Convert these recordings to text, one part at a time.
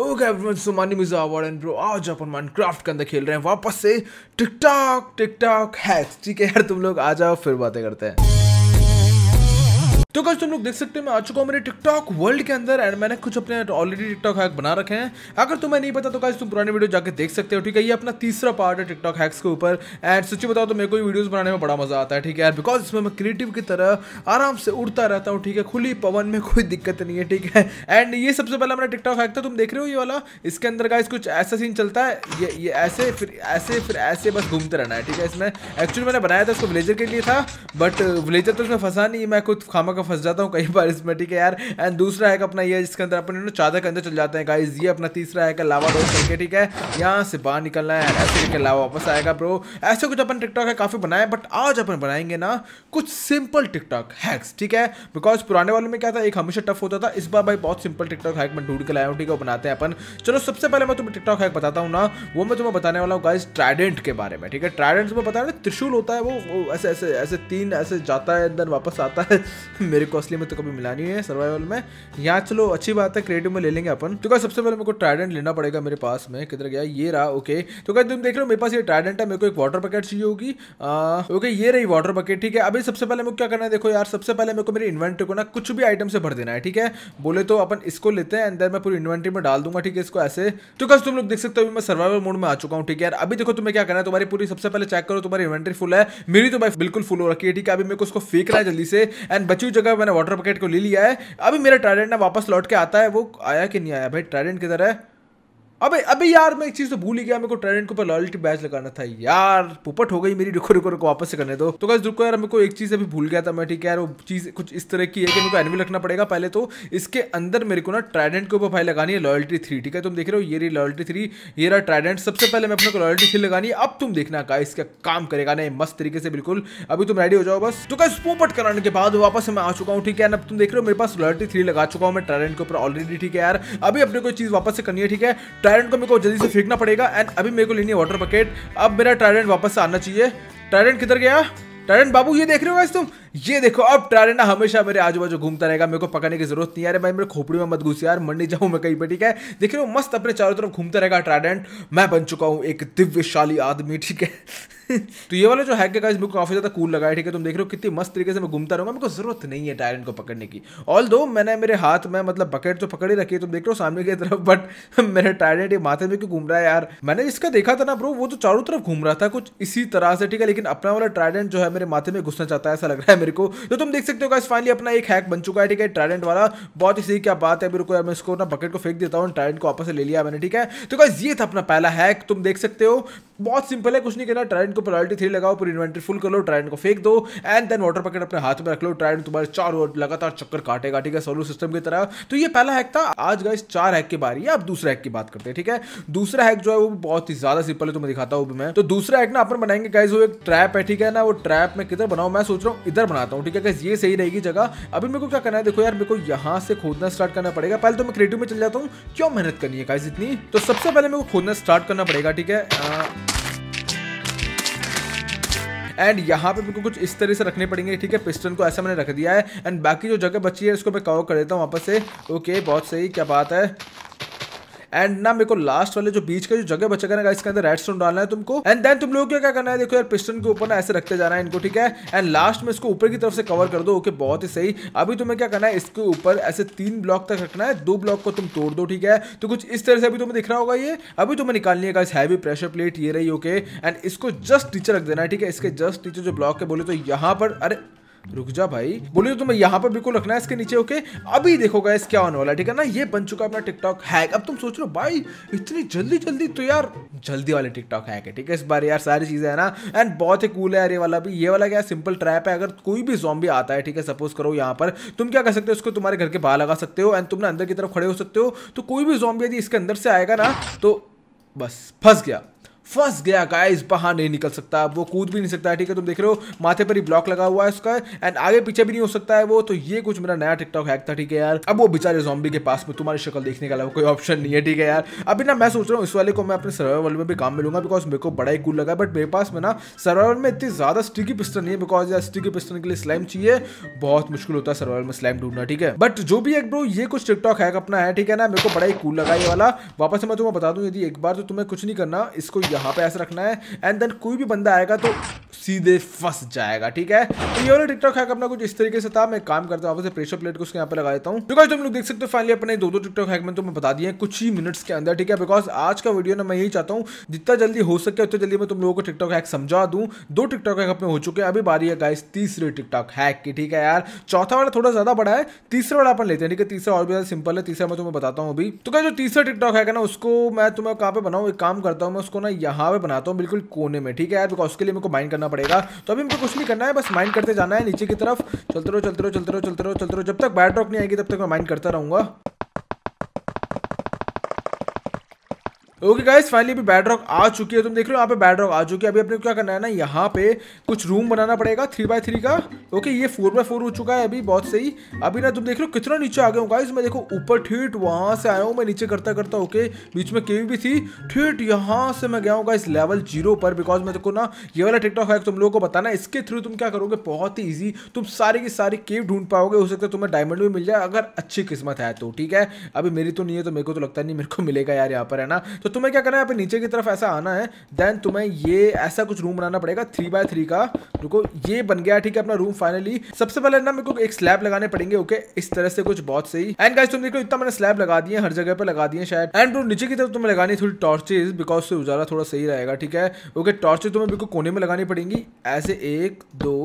Okay everyone so सुमानी मिर्जा award and bro आज अपन माइनक्राफ्ट के अंदर खेल रहे हैं वापस से टिकटॉक टिकटॉक हैक्स ठीक है यार तुम लोग आ जाओ फिर बातें करते हैं तो कल तुम लोग देख सकते हो मैं आ चुका हूँ मेरे टिकटॉक वर्ल्ड के अंदर एंड मैंने कुछ अपने ऑलरेडी टिकटॉक हैक बना रखे हैं अगर तुम्हें नहीं पता तो कल तुम पुराने वीडियो जाके देख सकते हो ठीक है ये अपना तीसरा पार्ट है टिकटॉक हैक्स के ऊपर एंड सच्ची बताओ तो मेरे को वीडियोज बनाने में बड़ा मजा आता है ठीक है बिकॉज इसमें मैं क्रिएटिव की तरह आराम से उड़ता रहता हूँ ठीक है खुली पवन में कोई दिक्कत नहीं है ठीक है एंड ये सबसे पहला मेरा टिकटॉक हैक था तुम देख रहे हो ये वाला इसके अंदर का कुछ ऐसा सीन चलता है ये ये ऐसे फिर ऐसे फिर ऐसे बस घूमते रहना है ठीक है इसमें एक्चुअली मैंने बनाया था उसको विलेजर के लिए था बट विलेजर तो इसमें फंसा नहीं मैं कुछ खामा का फंस जाता हूँ कई बार इसमें ठीक है यार एंड दूसरा हैक अपना ये है जिसके अंदर अपने चादर के अंदर चल जाते हैं गाइज ये अपना तीसरा हैक है लावा रोड करके ठीक है यहाँ से बाहर निकलना है ऐसे करके लावा वापस आएगा ब्रो ऐसे कुछ अपन टिकटॉक है काफ़ी बनाए बट आज अपन बनाएंगे ना कुछ सिंपल टिकटॉक हैक्स ठीक है बिकॉज पुराने वाले में क्या था एक हमेशा टफ होता था इस बार भाई बहुत सिंपल टिकटॉक हैक मैं ढूंढ के लाया हूँ ठीक है बनाते हैं अपन चलो सबसे पहले मैं तुम्हें टिकटॉक हैक बताता हूँ ना वो मैं तुम्हें बताने वाला हूँ गाइज ट्राइडेंट के बारे में ठीक है ट्राइडेंट तुम्हें बताया ना त्रिशूल होता है वो ऐसे ऐसे ऐसे तीन ऐसे जाता है अंदर वापस आता है मेरे को असली में तो कभी मिला नहीं है सर्वाइवल में यहाँ चलो अच्छी बात है क्रिएटिव में ले लेंगे अपन तो क्या सबसे पहले मेरे को ट्राइडेंट लेना पड़ेगा मेरे पास में किधर गया ये रहा ओके तो क्या तुम देख रहे हो मेरे पास ये ट्राइडेंट है मेरे को एक वाटर बकेट चाहिए होगी ओके ये रही वाटर बकेट ठीक है अभी सबसे पहले मेरे को क्या करना है देखो यार सबसे पहले मेरे को मेरी इन्वेंट्री को ना कुछ भी आइटम से भर देना है ठीक है बोले तो अपन इसको लेते हैं अंदर मैं पूरी इन्वेंट्री में डाल दूंगा ठीक है इसको ऐसे तो कस तुम लोग देख सकते हो मैं सर्वाइवल मोड में आ चुका हूँ ठीक है अभी देखो तुम्हें क्या करना है तुम्हारी पूरी सबसे पहले चेक करो तुम्हारी इन्वेंट्री फुल है मेरी तो भाई बिल्कुल फुल हो रखी है ठीक है अभी मेरे को उसको फेंकना है जल्दी से एंड बची हुई चुका है मैंने वाटर बकेट को ले लिया है अभी मेरा ट्राइडेंट ना वापस लौट के आता है वो आया कि नहीं आया भाई ट्राइडेंट किधर है अबे अबे यार मैं एक चीज तो भूल ही गया मेरे को ट्रेडेंट के ऊपर लॉयल्टी बैच लगाना था यार पुपट हो गई मेरी रुको रुको रुको वापस से करने दो तो कैसे रुको यार मेरे को एक चीज अभी भूल गया था मैं ठीक है यार वो चीज कुछ इस तरह की है कि मेरे को एनवी रखना पड़ेगा पहले तो इसके अंदर मेरे को ना ट्रेडेंट के ऊपर भाई लगानी है लॉयल्टी थ्री ठीक है तुम देख रहे हो ये रही लॉयल्टी थ्री ये रहा ट्रेडेंट सबसे पहले मैं अपने को लॉयल्टी थ्री लगानी है अब तुम देखना का इसका काम करेगा ना मस्त तरीके से बिल्कुल अभी तुम रेडी हो जाओ बस तो कैसे पोपट कराने के बाद वापस मैं आ चुका हूँ ठीक है अब तुम देख रहे हो मेरे पास लॉयल्टी थ्री लगा चुका हूँ मैं ट्रेडेंट के ऊपर ऑलरेडी ठीक है यार अभी अपने को चीज वापस से करनी है ठीक है ट्रायडेंट को मेरे को जल्दी से फेंकना पड़ेगा एंड अभी मेरे को लेनी है वाटर बकेट अब मेरा ट्रायडेंट वापस आना चाहिए ट्रायडेंट किधर गया ट्रायडेंट बाबू ये देख रहे हो वैसे तुम ये देखो अब ट्रारेना हमेशा मेरे आजू बाजू घूमता रहेगा मेरे को पकड़ने की जरूरत नहीं आ रही भाई मेरे खोपड़ी में मत घुस यार मंडी जाऊं मैं कहीं पर ठीक है देखिए वो मस्त अपने चारों तरफ घूमता रहेगा ट्राइडेंट मैं बन चुका हूँ एक दिव्यशाली आदमी ठीक है तो ये वाला जो है मेरे को काफ़ी ज़्यादा कूल लगा है ठीक है तुम देख रहे हो कितनी मस्त तरीके से मैं घूमता रहूंगा मेरे को जरूरत नहीं है टायरेंट को पकड़ने की ऑल दो मैंने मेरे हाथ में मतलब बकेट तो पकड़ ही रखी है तुम देख रहे हो सामने की तरफ बट मेरे टायरेंट ये माथे में क्यों घूम रहा है यार मैंने इसका देखा था ना ब्रो वो तो चारों तरफ घूम रहा था कुछ इसी तरह से ठीक है लेकिन अपना वाला ट्राइडेंट जो है मेरे माथे में घुसना चाहता है ऐसा लग रहा है मेरे को तो तुम देख सकते हो गाइस फाइनली अपना एक हैक बन चुका है ठीक है ट्रायडेंट वाला बहुत ही सही क्या बात है मेरे को मैं इसको ना बकेट को फेंक देता हूँ ट्रायडेंट को वापस ले लिया मैंने ठीक है तो गाइस ये था अपना पहला हैक तुम देख सकते हो बहुत सिंपल है कुछ नहीं करना ट्राइडेंट को प्रायोरिटी थ्री लगाओ पूरी इन्वेंटरी फुल कर लो ट्राइडेंट को फेंक दो एंड देन वाटर पैकेट अपने हाथ में रख लो ट्राइडेंट तुम्हारे चार ओवर लगातार चक्कर काटेगा ठीक है सोलर सिस्टम की तरह तो ये पहला हैक था आज गाइस चार हैक के बारे अब दूसरा हैक की बात करते हैं ठीक है दूसरा हैक जो है वो बहुत ही ज्यादा सिंपल है तुम्हें दिखाता हूँ मैं तो दूसरा हैक ना अपन बनाएंगे गाइज वो एक ट्रैप है ठीक है ना वो ट्रैप में किधर बनाऊँ मैं सोच रहा हूँ इधर बनाता हूँ ठीक है ये सही रहेगी जगह अभी मेरे को क्या करना है देखो यार मेरे को यहाँ से खोदना स्टार्ट करना पड़ेगा पहले तो मैं क्रिएटिव में चल जाता हूँ क्यों मेहनत करनी है गाइज इतनी तो सबसे पहले मेरे को खोदना स्टार्ट करना पड़ेगा ठीक है एंड यहाँ पे मेरे कुछ इस तरह से रखने पड़ेंगे ठीक है पिस्टन को ऐसा मैंने रख दिया है एंड बाकी जो जगह बची है इसको मैं कवर कर देता हूँ वापस से ओके बहुत सही क्या बात है एंड ना मेरे को लास्ट वाले जो बीच का जो जगह बचा करना इसके अंदर रेड स्टोन डालना है तुमको एंड देन तुम लोग क्या क्या करना है देखो यार पिस्टन के ऊपर ना ऐसे रखते जाना है इनको ठीक है एंड लास्ट में इसको ऊपर की तरफ से कवर कर दो ओके okay, बहुत ही सही अभी तुम्हें क्या करना है इसके ऊपर ऐसे तीन ब्लॉक तक रखना है दो ब्लॉक को तुम तोड़ दो ठीक है तो कुछ इस तरह से अभी तुम्हें दिख रहा होगा ये अभी तुम्हें निकालनी है इस हैवी प्रेशर प्लेट ये रही ओके एंड इसको जस्ट नीचे रख देना है ठीक है इसके जस्ट नीचे जो ब्लॉक है बोले तो यहाँ पर अरे रुक जा भाई बोलिए तुम्हें तो यहाँ पर बिल्कुल रखना है इसके नीचे ओके अभी देखो गाइस क्या होने वाला है ठीक है ना ये बन चुका है अपना टिकटॉक हैक अब तुम सोच रहे हो भाई इतनी जल्दी जल्दी तो यार जल्दी वाले टिकटॉक हैक है ठीक है इस बार यार सारी चीजें है ना एंड बहुत ही कूल है यार ये वाला भी ये वाला क्या सिंपल ट्रैप है अगर कोई भी जॉम्बी आता है ठीक है सपोज करो यहाँ पर तुम क्या कर सकते हो उसको तुम्हारे घर के बाहर लगा सकते हो एंड तुमने अंदर की तरफ खड़े हो सकते हो तो कोई भी जॉम्बी यदि इसके अंदर से आएगा ना तो बस फंस गया फंस गया गाइस बाहर नहीं निकल सकता वो कूद भी नहीं सकता ठीक है तुम देख रहे हो माथे पर ही ब्लॉक लगा हुआ है उसका एंड आगे पीछे भी नहीं हो सकता है वो तो ये कुछ मेरा नया टिकटॉक हैक था ठीक है यार अब वो बेचारे जॉम्बी के पास में तुम्हारी शक्ल देखने का कोई ऑप्शन नहीं है ठीक है यार अभी ना मैं सोच रहा हूँ इस वाले को मैं अपने सर्वाइवल में भी काम में लूंगा बिकॉज मेरे को बड़ा ही कूल लगा बट मेरे पास में ना सर्वाइवल में इतनी ज्यादा स्टिकी पिस्टन नहीं है बिकॉज यार स्टिकी पिस्टन के लिए स्लाइम चाहिए बहुत मुश्किल होता है सर्वाइवल में स्लाइम ढूंढना ठीक है बट जो भी एक ब्रो ये कुछ टिकटॉक हैक अपना है ठीक है ना मेरे को बड़ा ही कूल लगा ये वाला वापस मैं तुम्हें बता दूँ यदि एक बार तो तुम्हें कुछ नहीं करना इसको यहाँ यहाँ पे ऐसे रखना है एंड देन कोई भी बंदा आएगा तो सीधे फंस जाएगा ठीक है तो ये वाला टिकटॉक हैक अपना कुछ इस तरीके से था मैं काम करता हूँ प्रेशर प्लेट को उसके यहाँ पे लगा देता हूँ बिकॉज तो तुम लोग देख सकते हो फाइनली अपने दो दो टिकटॉक हैक में तो मैं बता दिए कुछ ही मिनट्स के अंदर ठीक है बिकॉज आज का वीडियो ना मैं यही चाहता हूँ जितना जल्दी हो सके उतना जल्दी मैं तुम लोगों को टिकटॉक हैक समझा दूँ दो टिकटॉक हैक अपने हो चुके हैं अभी बारी है गाइस तीसरे टिकटॉक हैक की ठीक है यार चौथा वाला थोड़ा ज्यादा बड़ा है तीसरा वाला अपन लेते हैं ठीक है तीसरा और भी ज्यादा सिंपल है तीसरा मैं तुम्हें बताता हूँ अभी तो क्या जो तीसरा टिकटॉक है ना उसको मैं तुम्हें कहाँ पे बनाऊँ एक काम करता हूँ मैं उसको ना यहाँ पे बनाता हूँ बिल्कुल कोने में ठीक है यार बिकॉज उसके लिए मेरे को माइंड करना पड़ेगा तो अभी हमको कुछ नहीं करना है बस माइंड करते जाना है नीचे की तरफ चलते रहो चलते रहो चलते रहो चलते रहो चलते रहो जब तक बैट नहीं आएगी तब तक मैं माइंड करता रहूँगा ओके गाइस फाइनली अभी बैड रॉक आ चुकी है तुम देख रहे हो यहाँ पे बैड रॉक आ चुकी है अभी अपने क्या करना है ना यहाँ पे कुछ रूम बनाना पड़ेगा थ्री बाय थ्री का ओके ये फोर बाय फोर हो चुका है अभी बहुत सही अभी ना तुम देख रहे हो कितना नीचे आ गया गाइस मैं देखो ऊपर ठेठ वहाँ से आया हूँ मैं नीचे करता करता ओके बीच में केवी भी थी ठेठ यहाँ से मैं गया हूँ गाइस लेवल जीरो पर बिकॉज मैं देखो ना ये वाला टिकटॉक है तुम लोगों को बताना इसके थ्रू तुम क्या करोगे बहुत ही ईजी तुम सारी की सारी केव ढूंढ पाओगे हो सकता है तुम्हें डायमंड भी मिल जाए अगर अच्छी किस्मत है तो ठीक है अभी मेरी तो नहीं है तो मेरे को तो लगता नहीं मेरे को मिलेगा यार यहाँ पर है ना तो तुम्हें क्या करना है यहाँ पे नीचे की तरफ ऐसा आना है देन तुम्हें ये ऐसा कुछ रूम बनाना पड़ेगा थ्री बाय थ्री का रुको ये बन गया ठीक है अपना रूम फाइनली सबसे पहले ना मेरे को एक स्लैब लगाने पड़ेंगे ओके इस तरह से कुछ बहुत सही एंड गाइस तुम देखो इतना मैंने स्लैब लगा दिए हर जगह पर लगा दिए शायद एंड ब्रो नीचे की तरफ तुम्हें लगानी थोड़ी टॉर्चेज बिकॉज से उजाला थोड़ा सही रहेगा ठीक है ओके टॉर्चेज तुम्हें बिल्कुल कोने में लगानी पड़ेंगी ऐसे एक दो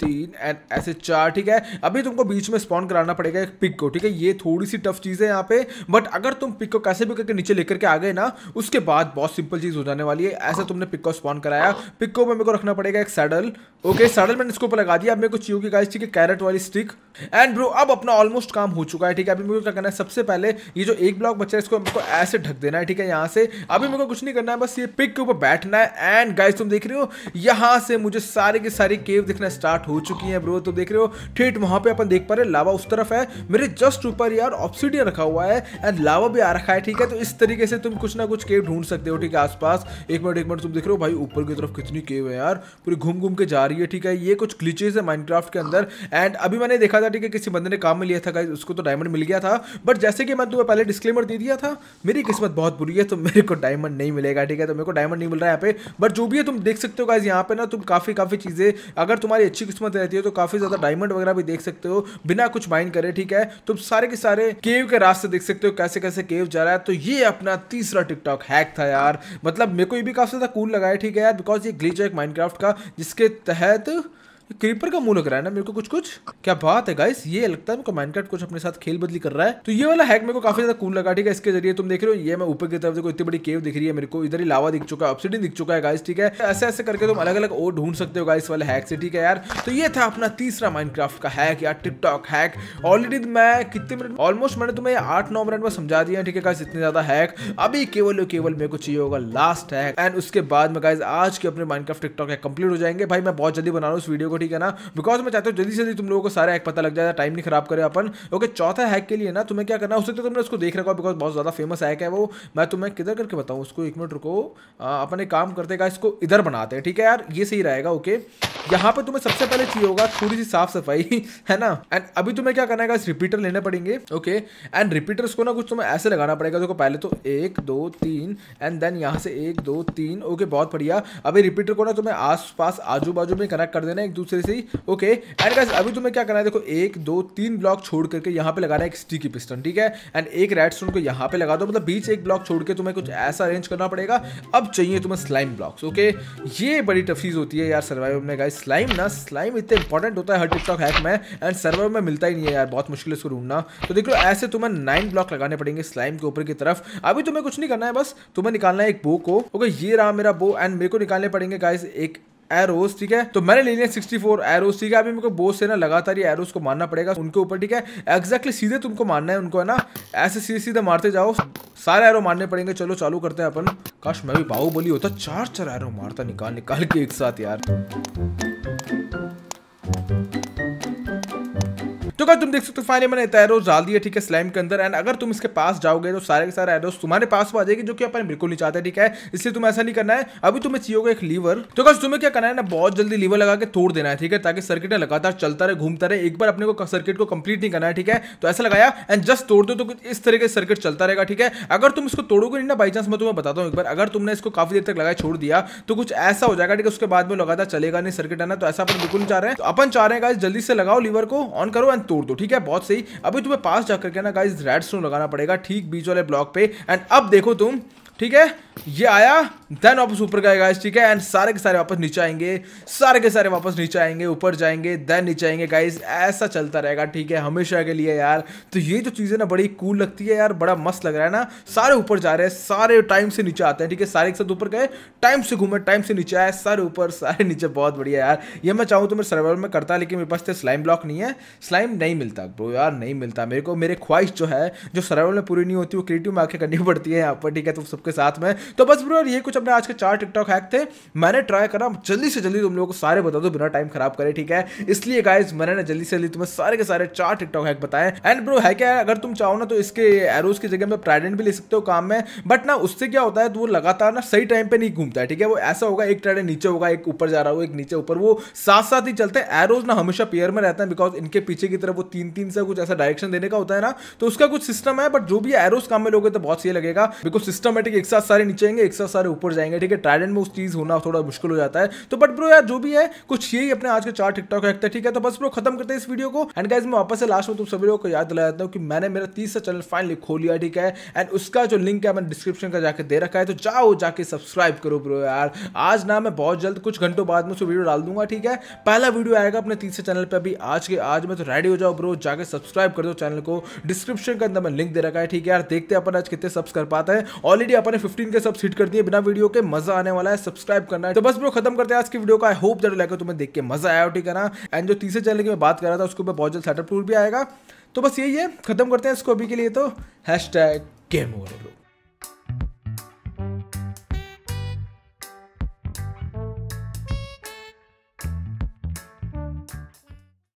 तीन एंड ऐसे चार ठीक है अभी तुमको बीच में स्पॉन कराना पड़ेगा एक पिक को ठीक है ये थोड़ी सी टफ चीज़ है यहाँ पे बट अगर तुम पिक को कैसे भी करके नीचे लेकर के आ गए ना उसके बाद बहुत सिंपल चीज़ हो जाने वाली है ऐसे हाँ। तुमने पिक को स्पॉन कराया पिक को मेरे को रखना पड़ेगा एक सैडल ओके सैडल मैंने इसके ऊपर लगा दिया अब मेरे को चाहिए की गाइस ठीक है कैरेट वाली स्टिक एंड ब्रो अब अपना ऑलमोस्ट काम हो चुका है ठीक है अभी मेरे को क्या करना है सबसे पहले ये जो एक ब्लॉक बच्चा है इसको मेरे को ऐसे ढक देना है ठीक है यहाँ से अभी मेरे को कुछ नहीं करना है बस ये पिक के ऊपर बैठना है एंड गाइस तुम देख रहे हो यहाँ से मुझे सारी की सारी केव दिखना स्टार्ट स्टार्ट हो चुकी है ब्रो तो देख रहे हो ठेठ वहां पे अपन देख पा रहे लावा उस तरफ है मेरे जस्ट ऊपर यार ऑप्सीडियन रखा हुआ है एंड लावा भी आ रखा है ठीक है तो इस तरीके से तुम कुछ ना कुछ केव ढूंढ सकते हो ठीक है आसपास एक मिनट एक मिनट तुम देख रहे हो भाई ऊपर की तरफ कितनी केव है यार पूरी घूम घूम के जा रही है ठीक है ये कुछ ग्लिचेज है माइंड के अंदर एंड अभी मैंने देखा था ठीक है किसी बंदे ने काम में लिया था उसको तो डायमंड मिल गया था बट जैसे कि मैंने तुम्हें पहले डिस्क्लेमर दे दिया था मेरी किस्मत बहुत बुरी है तो मेरे को डायमंड नहीं मिलेगा ठीक है तो मेरे को डायमंड नहीं मिल रहा है यहाँ पे बट जो भी है तुम देख सकते हो गाइज यहाँ पे ना तुम काफी काफी चीजें अगर तुम्हारी अच्छी किस्मत रहती है तो काफ़ी ज़्यादा डायमंड वगैरह भी देख सकते हो बिना कुछ माइन करे ठीक है तुम सारे के सारे केव के रास्ते देख सकते हो कैसे कैसे केव जा रहा है तो ये अपना तीसरा टिकटॉक हैक था यार मतलब मेरे को ये भी काफ़ी ज़्यादा कूल लगा है ठीक है यार बिकॉज ये ग्लीच है एक माइंड का जिसके तहत क्रीपर का मुंह लग रहा है ना मेरे को कुछ कुछ क्या बात है गाइस ये लगता है मेरे को कुछ अपने साथ खेल बदली कर रहा है तो ये वाला हैक मेरे को काफी ज्यादा कूल लगा ठीक है इसके जरिए तुम देख रहे हो ये मैं ऊपर की तरफ देखो इतनी बड़ी केव दिख रही है मेरे को इधर ही लावा दिख चुका है अपसीडी दिख चुका है गाइस ठीक है ऐसे ऐसे करके तुम अलग अलग और ढूंढ सकते हो गाइस वाले हैक से ठीक है यार तो ये था अपना तीसरा माइनक्राफ्ट का हैक या टिकटॉक हैक ऑलरेडी मैं कितने मिनट ऑलमोस्ट मैंने तुम्हें आठ नौ मिनट में समझा दिया ठीक है गाइस इतने ज्यादा हैक अभी केवल केवल मेरे को चाहिए होगा लास्ट हैक एंड उसके बाद में गाइज आज के अपने माइनक्राफ्ट टिकटॉक है कंप्लीट हो जाएंगे भाई मैं बहुत जल्दी बना रहा हूँ इस वीडियो को ठीक है ना बिकॉज मैं चाहता हूँ जल्दी से जल्दी तुम लोगों को सारा हैक पता लग जाए टाइम नहीं खराब करें अपन ओके चौथा हैक के लिए ना तुम्हें क्या करना हो सकता है तो तुमने उसको देख रखा बिकॉज बहुत ज़्यादा फेमस हैक है वो मैं तुम्हें किधर करके बताऊँ उसको एक मिनट रुको अपन एक काम करते का इसको इधर बनाते हैं ठीक है यार ये सही रहेगा ओके यहाँ पे तुम्हें सबसे पहले चाहिए होगा थोड़ी सी साफ सफाई है ना एंड अभी तुम्हें क्या करना है इस रिपीटर लेने पड़ेंगे ओके एंड रिपीटर को ना कुछ तुम्हें ऐसे लगाना पड़ेगा देखो पहले तो एक दो तीन एंड देन यहाँ से एक दो तीन ओके बहुत बढ़िया अभी रिपीटर को ना तुम्हें आस पास आजू बाजू में कनेक्ट कर देना एक दूसरे से ही ओके एंड गाइस अभी तुम्हें क्या करना है देखो एक दो तीन ब्लॉक छोड़ करके यहाँ पे लगाना है एक स्टिकी पिस्टन ठीक है एंड एक रेड स्टोन को यहाँ पे लगा दो मतलब बीच एक ब्लॉक छोड़ के तुम्हें कुछ ऐसा अरेंज करना पड़ेगा अब चाहिए तुम्हें स्लाइम ब्लॉक्स ओके ये बड़ी टफीज होती है यार सर्वाइवल में गाइस स्लाइम ना स्लाइम इतना इंपॉर्टेंट होता है हर टिकटॉक हैक में एंड सर्वाइवल में मिलता ही नहीं है यार बहुत मुश्किल है इसको ढूंढना तो देख लो ऐसे तुम्हें नाइन ब्लॉक लगाने पड़ेंगे स्लाइम के ऊपर की तरफ अभी तुम्हें कुछ नहीं करना है बस तुम्हें निकालना है एक बो को ओके ये रहा मेरा बो एंड मेरे को निकालने पड़ेंगे गाइस एक एरोस ठीक है तो मैंने ले लिया सिक्सटी फोर एरोस ठीक है अभी मेरे को बोस है ना लगातार ये एरोस को मारना पड़ेगा उनके ऊपर ठीक है एक्जैक्टली सीधे तुमको मारना है उनको है ना ऐसे सीधे सीधे मारते जाओ सारे एरो मारने पड़ेंगे चलो चालू करते हैं अपन काश मैं भी बाहुबली होता चार चार एरो मारता निकाल निकाल के एक साथ यार तो क्या तुम देख सकते हो फाइनली मैंने इतना एरोज डाल दिया ठीक है स्लैम के अंदर एंड अगर तुम इसके पास जाओगे तो सारे के सारे एरोज तुम्हारे पास आ जाएगी जो कि अपने बिल्कुल नहीं चाहते ठीक है इसलिए तुम ऐसा नहीं करना है अभी तुम्हें चाहिए होगा एक लीवर तो अगर तुम्हें क्या करना है ना बहुत जल्दी लीवर लगा के तोड़ देना है ठीक है ताकि सर्किट लगातार चलता रहे घूमता रहे एक बार अपने को सर्किट को कंप्लीट नहीं करना है ठीक है तो ऐसा लगाया एंड जस्ट तोड़ दो तो इस तरह के सर्किट चलता रहेगा ठीक है अगर तुम इसको तोड़ोगे नहीं ना बाई चांस मैं तुम्हें बताता हूँ एक बार अगर तुमने इसको काफी देर तक लगाया छोड़ दिया तो कुछ ऐसा हो जाएगा ठीक है उसके बाद में लगातार चलेगा नहीं सर्किट आना तो ऐसा अपन बिल्कुल चाह रहे हैं तो अपन चाह रहे हैं जल्दी से लगाओ लीवर को ऑन करो एंड तोड़ दो ठीक है बहुत सही अभी तुम्हें पास जाकर के ना गाइज रेड स्टोन लगाना पड़ेगा ठीक बीच वाले ब्लॉक पे एंड अब देखो तुम ठीक है ये आया देन वापस ऊपर गए गाइस ठीक है एंड सारे के सारे वापस नीचे आएंगे सारे के सारे वापस नीचे आएंगे ऊपर जाएंगे देन नीचे आएंगे गाइस ऐसा चलता रहेगा ठीक है हमेशा के लिए यार तो ये जो चीज़ें ना बड़ी कूल लगती है यार बड़ा मस्त लग रहा है ना सारे ऊपर जा रहे हैं सारे टाइम से नीचे आते हैं ठीक है सारे के साथ ऊपर गए टाइम से घूमे टाइम से नीचे आए सारे ऊपर सारे नीचे बहुत बढ़िया यार ये मैं चाहूँ तो मैं सर्वाइवल में करता लेकिन मेरे पास स्लाइम तो ब्लॉक नहीं है स्लाइम नहीं मिलता ब्रो यार नहीं मिलता मेरे को मेरे ख्वाहिश जो है जो सर्वाइवल में पूरी नहीं होती वो क्रिएटिव में आके करनी पड़ती है यहाँ पर ठीक है तो सबके साथ में तो बस ब्रो यार ये कुछ अपने आज के चार टिकटॉक हैक थे मैंने ट्राई करा जल्दी से जल्दी तुम लोगों को सारे बता दो बिना टाइम खराब करे ठीक है इसलिए गाइज मैंने जल्दी से जल्दी तुम्हें सारे के सारे चार टिकटॉक हैक बताए एंड ब्रो है क्या अगर तुम चाहो ना तो इसके एरोज की जगह में ट्राइडेंट भी ले सकते हो काम में बट ना उससे क्या होता है तो वो लगातार ना सही टाइम पे नहीं घूमता है ठीक है वो ऐसा होगा एक ट्राइडेंट नीचे होगा एक ऊपर जा रहा हो एक नीचे ऊपर वो साथ साथ ही चलते हैं एरोज ना हमेशा पेयर में रहते हैं बिकॉज इनके पीछे की तरफ वो तीन तीन से कुछ ऐसा डायरेक्शन देने का होता है ना तो उसका कुछ सिस्टम है बट जो भी एरोज काम में लोगे तो बहुत सही लगेगा बिकॉज सिस्टमेटिक एक साथ सारे नीचे आएंगे एक साथ सारे ऊपर ऊपर जाएंगे ठीक है ट्राइडेंट में उस चीज़ होना थोड़ा मुश्किल हो जाता है तो बट ब्रो यार जो भी है कुछ यही अपने आज के चार टिकटॉक हैकते ठीक है तो बस ब्रो खत्म करते हैं इस वीडियो को एंड गाइज मैं वापस से लास्ट में तुम सभी लोगों को याद दिला देता हूँ कि मैंने मेरा तीसरा चैनल फाइनली खोल लिया ठीक है एंड उसका जो लिंक है मैंने डिस्क्रिप्शन का जाकर दे रखा है तो जाओ जाके सब्सक्राइब करो ब्रो यार आज ना मैं बहुत जल्द कुछ घंटों बाद में उसको वीडियो डाल दूंगा ठीक है पहला वीडियो आएगा अपने तीसरे चैनल पर अभी आज के आज में तो रेडी हो जाओ ब्रो जाके सब्सक्राइब कर दो चैनल को डिस्क्रिप्शन के अंदर मैं लिंक दे रखा है ठीक है यार देखते हैं अपन आज कितने सब्स कर पाते हैं ऑलरेडी अपने फिफ्टीन के सब्स हिट कर दिए बिना वीडियो के मजा आने वाला है सब्सक्राइब करना है तो बस ब्रो खत्म करते हैं आज की वीडियो का आई होप जरूर लाइक तुम्हें देख के मजा आया ठीक है ना एंड जो तीसरे चैनल की मैं बात कर रहा था उसके ऊपर बहुत जल्द सेटअप टूर भी आएगा तो बस यही है खत्म करते हैं इसको अभी के लिए तो हैश टैग गेम ओवर